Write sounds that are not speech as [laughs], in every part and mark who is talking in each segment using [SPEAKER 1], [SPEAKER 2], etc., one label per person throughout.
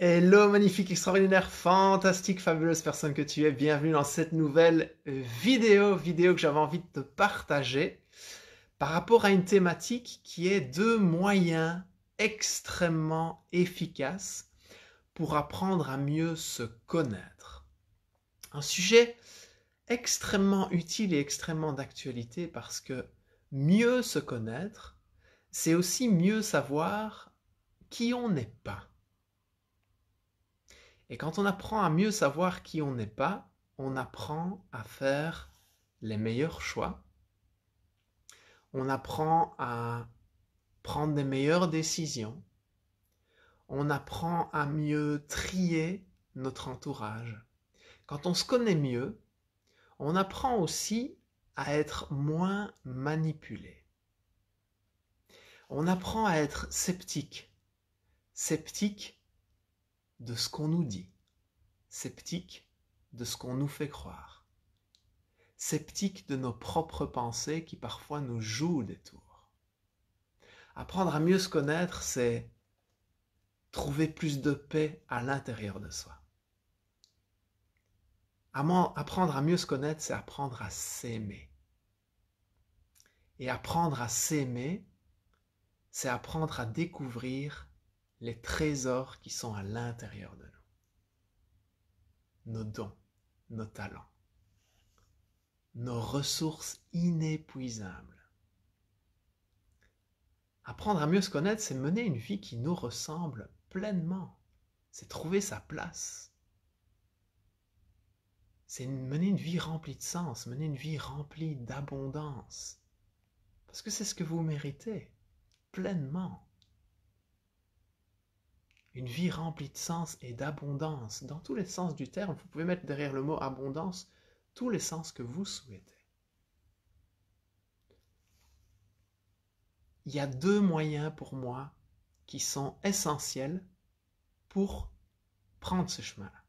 [SPEAKER 1] Hello, magnifique, extraordinaire, fantastique, fabuleuse personne que tu es. Bienvenue dans cette nouvelle vidéo, vidéo que j'avais envie de te partager par rapport à une thématique qui est deux moyens extrêmement efficaces pour apprendre à mieux se connaître. Un sujet extrêmement utile et extrêmement d'actualité parce que mieux se connaître, c'est aussi mieux savoir qui on n'est pas et quand on apprend à mieux savoir qui on n'est pas, on apprend à faire les meilleurs choix. On apprend à prendre des meilleures décisions. On apprend à mieux trier notre entourage. Quand on se connaît mieux, on apprend aussi à être moins manipulé. On apprend à être sceptique. Sceptique de ce qu'on nous dit, sceptique de ce qu'on nous fait croire, sceptique de nos propres pensées qui parfois nous jouent des tours. Apprendre à mieux se connaître, c'est trouver plus de paix à l'intérieur de soi. Apprendre à mieux se connaître, c'est apprendre à s'aimer. Et apprendre à s'aimer, c'est apprendre à découvrir les trésors qui sont à l'intérieur de nous. Nos dons, nos talents, nos ressources inépuisables. Apprendre à mieux se connaître, c'est mener une vie qui nous ressemble pleinement. C'est trouver sa place. C'est mener une vie remplie de sens, mener une vie remplie d'abondance. Parce que c'est ce que vous méritez pleinement une vie remplie de sens et d'abondance. Dans tous les sens du terme, vous pouvez mettre derrière le mot abondance tous les sens que vous souhaitez. Il y a deux moyens pour moi qui sont essentiels pour prendre ce chemin-là.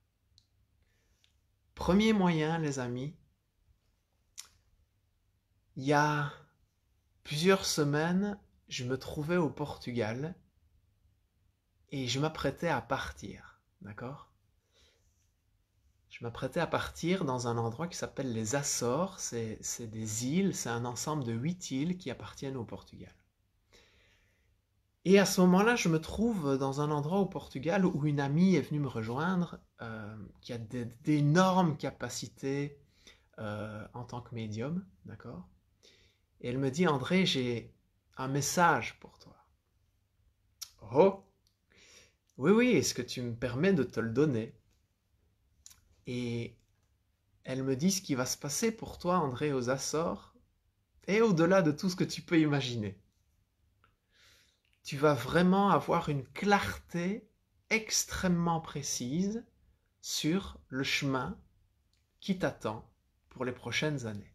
[SPEAKER 1] Premier moyen, les amis, il y a plusieurs semaines, je me trouvais au Portugal et je m'apprêtais à partir, d'accord Je m'apprêtais à partir dans un endroit qui s'appelle les Açores, c'est des îles, c'est un ensemble de huit îles qui appartiennent au Portugal. Et à ce moment-là, je me trouve dans un endroit au Portugal où une amie est venue me rejoindre, euh, qui a d'énormes capacités euh, en tant que médium, d'accord Et elle me dit, André, j'ai un message pour toi. Oh oui, oui, est-ce que tu me permets de te le donner Et elle me dit ce qui va se passer pour toi, André, aux Açores, et au-delà de tout ce que tu peux imaginer. Tu vas vraiment avoir une clarté extrêmement précise sur le chemin qui t'attend pour les prochaines années.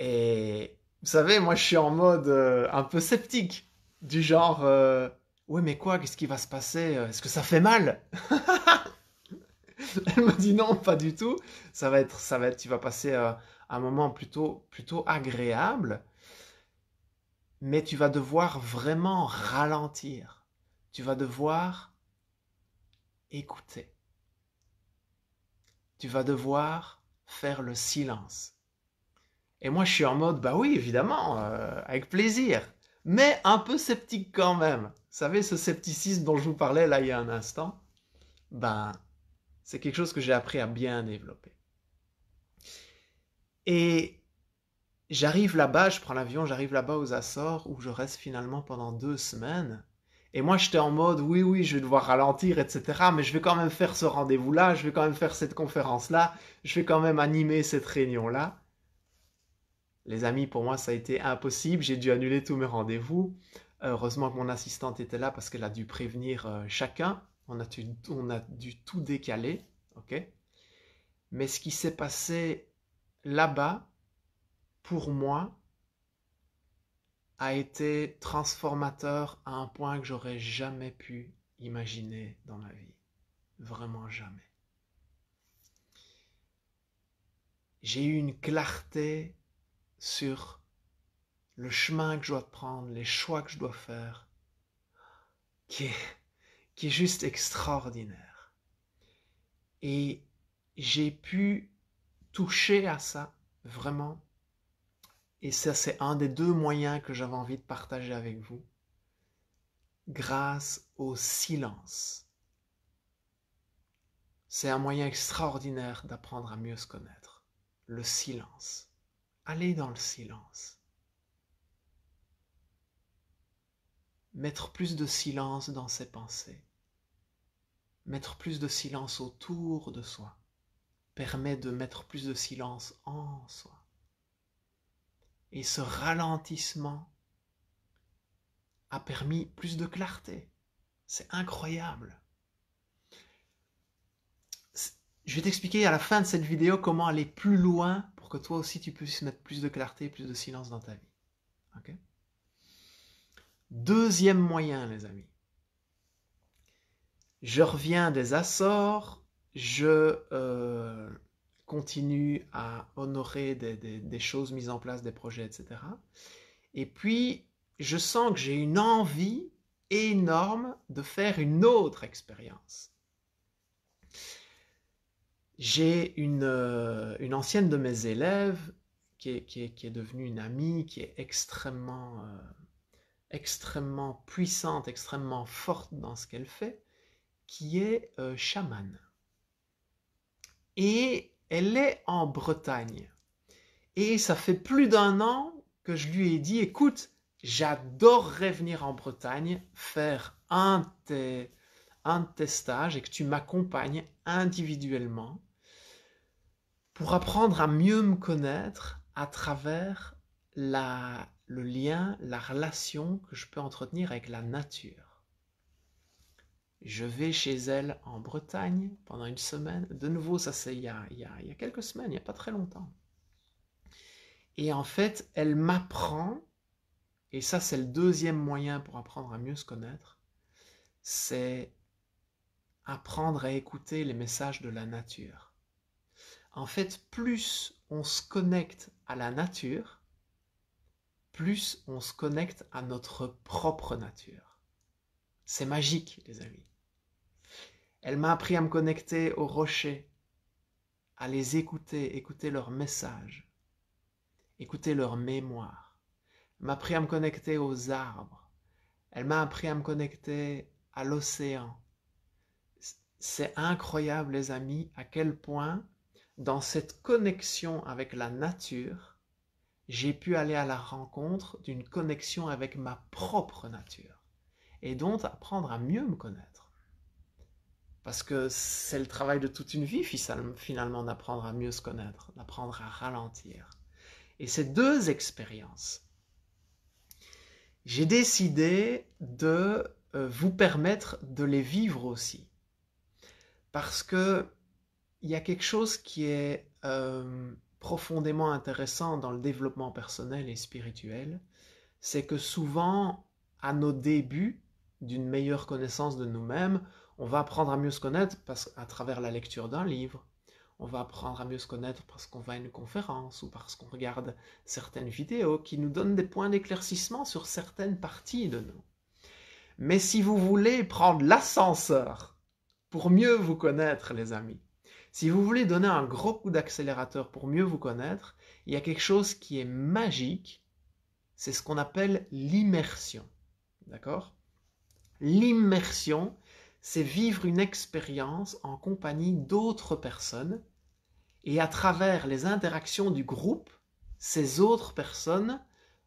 [SPEAKER 1] Et vous savez, moi je suis en mode euh, un peu sceptique, du genre... Euh, Ouais, mais quoi Qu'est-ce qui va se passer euh, Est-ce que ça fait mal [laughs] Elle me dit non, pas du tout. Ça va être, ça va tu vas passer euh, un moment plutôt, plutôt agréable, mais tu vas devoir vraiment ralentir. Tu vas devoir écouter. Tu vas devoir faire le silence. Et moi, je suis en mode, bah oui, évidemment, euh, avec plaisir, mais un peu sceptique quand même savez, ce scepticisme dont je vous parlais là il y a un instant, ben, c'est quelque chose que j'ai appris à bien développer. Et j'arrive là-bas, je prends l'avion, j'arrive là-bas aux Açores où je reste finalement pendant deux semaines. Et moi, j'étais en mode, oui, oui, je vais devoir ralentir, etc. Mais je vais quand même faire ce rendez-vous-là, je vais quand même faire cette conférence-là, je vais quand même animer cette réunion-là. Les amis, pour moi, ça a été impossible. J'ai dû annuler tous mes rendez-vous. Heureusement que mon assistante était là parce qu'elle a dû prévenir euh, chacun. On a, dû, tout décaler. ok Mais ce qui s'est passé là-bas, pour moi, a été transformateur à un point que j'aurais jamais pu imaginer dans ma vie. Vraiment jamais. J'ai eu une clarté sur le chemin que je dois prendre, les choix que je dois faire, qui est, qui est juste extraordinaire. Et j'ai pu toucher à ça, vraiment. Et ça, c'est un des deux moyens que j'avais envie de partager avec vous, grâce au silence. C'est un moyen extraordinaire d'apprendre à mieux se connaître, le silence. Allez dans le silence. mettre plus de silence dans ses pensées, mettre plus de silence autour de soi, permet de mettre plus de silence en soi. Et ce ralentissement a permis plus de clarté. C'est incroyable. Je vais t'expliquer à la fin de cette vidéo comment aller plus loin pour que toi aussi tu puisses mettre plus de clarté, plus de silence dans ta vie. ok Deuxième moyen, les amis. Je reviens des Açores, je euh, continue à honorer des, choses mises en place, des projets, etc. Et puis, je sens que j'ai une envie énorme de faire une autre expérience. J'ai une, euh, ancienne de mes élèves qui est, devenue une amie, qui est extrêmement euh, extrêmement puissante, extrêmement forte dans ce qu'elle fait, qui est euh, chamane. Et elle est en Bretagne. Et ça fait plus d'un an que je lui ai dit, écoute, j'adorerais venir en Bretagne faire un un de tes et que tu m'accompagnes individuellement pour apprendre à mieux me connaître à travers la, le lien, la relation que je peux entretenir avec la nature. Je vais chez elle en Bretagne pendant une semaine. De nouveau, ça c'est il, y a quelques semaines, il n'y a pas très longtemps. Et en fait, elle m'apprend, et ça c'est le deuxième moyen pour apprendre à mieux se connaître, c'est apprendre à écouter les messages de la nature. En fait, plus on se connecte à la nature, plus on se connecte à notre propre nature. C'est magique, les amis. Elle m'a appris à me connecter aux rochers, à les écouter, écouter leurs messages, écouter leur mémoire. Elle m'a appris à me connecter aux arbres. Elle m'a appris à me connecter à l'océan. C'est incroyable, les amis, à quel point, dans cette connexion avec la nature, j'ai pu aller à la rencontre d'une connexion avec ma propre nature et donc apprendre à mieux me connaître. Parce que c'est le travail de toute une vie finalement d'apprendre à mieux se connaître, d'apprendre à ralentir. Et ces deux expériences, j'ai décidé de euh, vous permettre de les vivre aussi. Parce que il y a quelque chose qui est euh, profondément intéressant dans le développement personnel et spirituel, c'est que souvent, à nos débuts d'une meilleure connaissance de nous-mêmes, on va apprendre à mieux se connaître parce, à travers la lecture d'un livre, on va apprendre à mieux se connaître parce qu'on va à une conférence ou parce qu'on regarde certaines vidéos qui nous donnent des points d'éclaircissement sur certaines parties de nous. Mais si vous voulez prendre l'ascenseur pour mieux vous connaître, les amis, si vous voulez donner un gros coup d'accélérateur pour mieux vous connaître, il y a quelque chose qui est magique, c'est ce qu'on appelle l'immersion. D'accord L'immersion, c'est vivre une expérience en compagnie d'autres personnes et à travers les interactions du groupe, ces autres personnes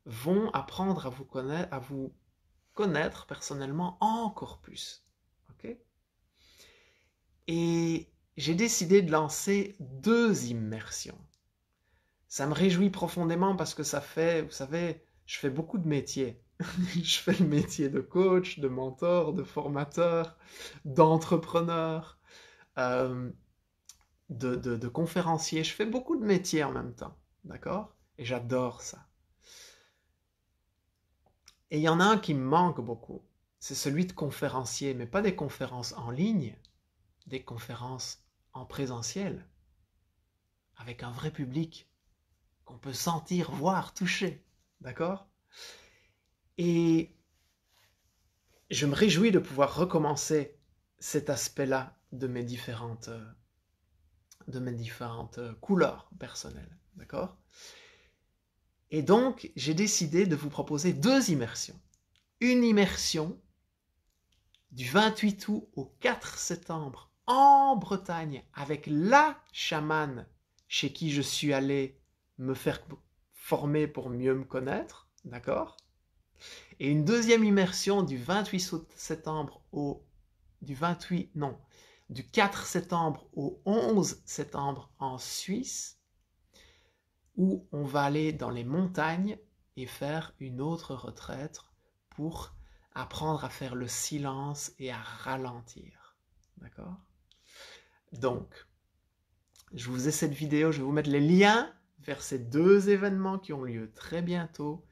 [SPEAKER 1] vont apprendre à vous connaître, à vous connaître personnellement encore plus. ok et j'ai décidé de lancer deux immersions. Ça me réjouit profondément parce que ça fait, vous savez, je fais beaucoup de métiers. [laughs] je fais le métier de coach, de mentor, de formateur, d'entrepreneur, euh, de, de conférencier. Je fais beaucoup de métiers en même temps. D'accord Et j'adore ça. Et il y en a un qui me manque beaucoup. C'est celui de conférencier, mais pas des conférences en ligne, des conférences présentiel, avec un vrai public qu'on peut sentir, voir, toucher. D'accord Et je me réjouis de pouvoir recommencer cet aspect-là de mes différentes euh, de mes différentes euh, couleurs personnelles, d'accord Et donc, j'ai décidé de vous proposer deux immersions. Une immersion du 28 août au 4 septembre en Bretagne avec la chamane chez qui je suis allé me faire former pour mieux me connaître, d'accord Et une deuxième immersion du 28 septembre au du 28 non, du 4 septembre au 11 septembre en Suisse où on va aller dans les montagnes et faire une autre retraite pour apprendre à faire le silence et à ralentir. D'accord donc, je vous ai cette vidéo, je vais vous mettre les liens vers ces deux événements qui ont lieu très bientôt.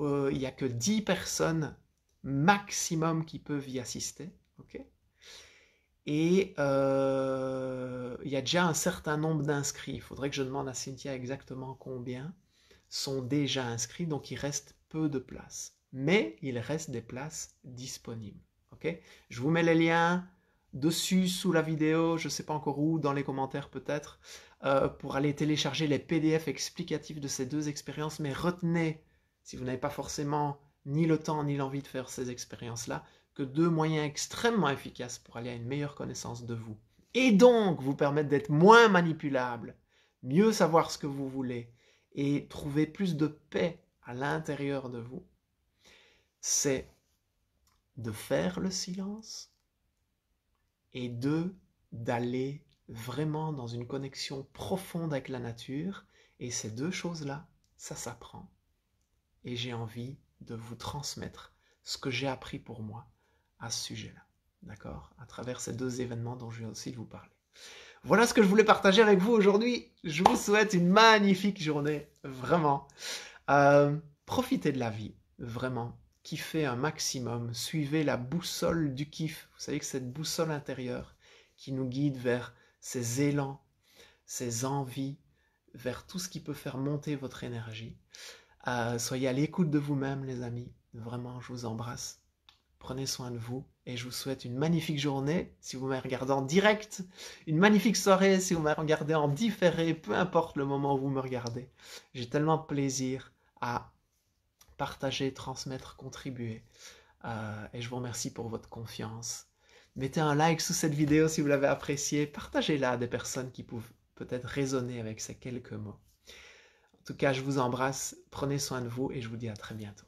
[SPEAKER 1] Euh, il y n'y a que 10 personnes maximum qui peuvent y assister. ok et euh, il y a déjà un certain nombre d'inscrits. Il faudrait que je demande à Cynthia exactement combien sont déjà inscrits, donc il reste peu de places. Mais il reste des places disponibles. je vous mets les liens dessus, sous la vidéo, je ne sais pas encore où, dans les commentaires peut-être, euh, pour aller télécharger les PDF explicatifs de ces deux expériences. Mais retenez, si vous n'avez pas forcément ni le temps ni l'envie de faire ces expériences-là, que deux moyens extrêmement efficaces pour aller à une meilleure connaissance de vous. Et donc vous permettre d'être moins manipulable, mieux savoir ce que vous voulez et trouver plus de paix à l'intérieur de vous. C'est de faire le silence et deux, d'aller vraiment dans une connexion profonde avec la nature. Et ces deux choses-là, ça s'apprend. Et j'ai envie de vous transmettre ce que j'ai appris pour moi à ce sujet-là. D'accord À travers ces deux événements dont je viens aussi de vous parler. Voilà ce que je voulais partager avec vous aujourd'hui. Je vous souhaite une magnifique journée, vraiment. Euh, profitez de la vie, vraiment kiffez un maximum, suivez la boussole du kiff. Vous savez que cette boussole intérieure qui nous guide vers ces élans, ces envies, vers tout ce qui peut faire monter votre énergie. Euh, soyez à l'écoute de vous-même, les amis. Vraiment, je vous embrasse. Prenez soin de vous et je vous souhaite une magnifique journée si vous me regardez en direct, une magnifique soirée si vous me regardez en différé, peu importe le moment où vous me regardez. J'ai tellement de plaisir à partager, transmettre, contribuer. Euh, et je vous remercie pour votre confiance. Mettez un like sous cette vidéo si vous l'avez appréciée. Partagez-la à des personnes qui peuvent peut-être résonner avec ces quelques mots. En tout cas, je vous embrasse, prenez soin de vous et je vous dis à très bientôt.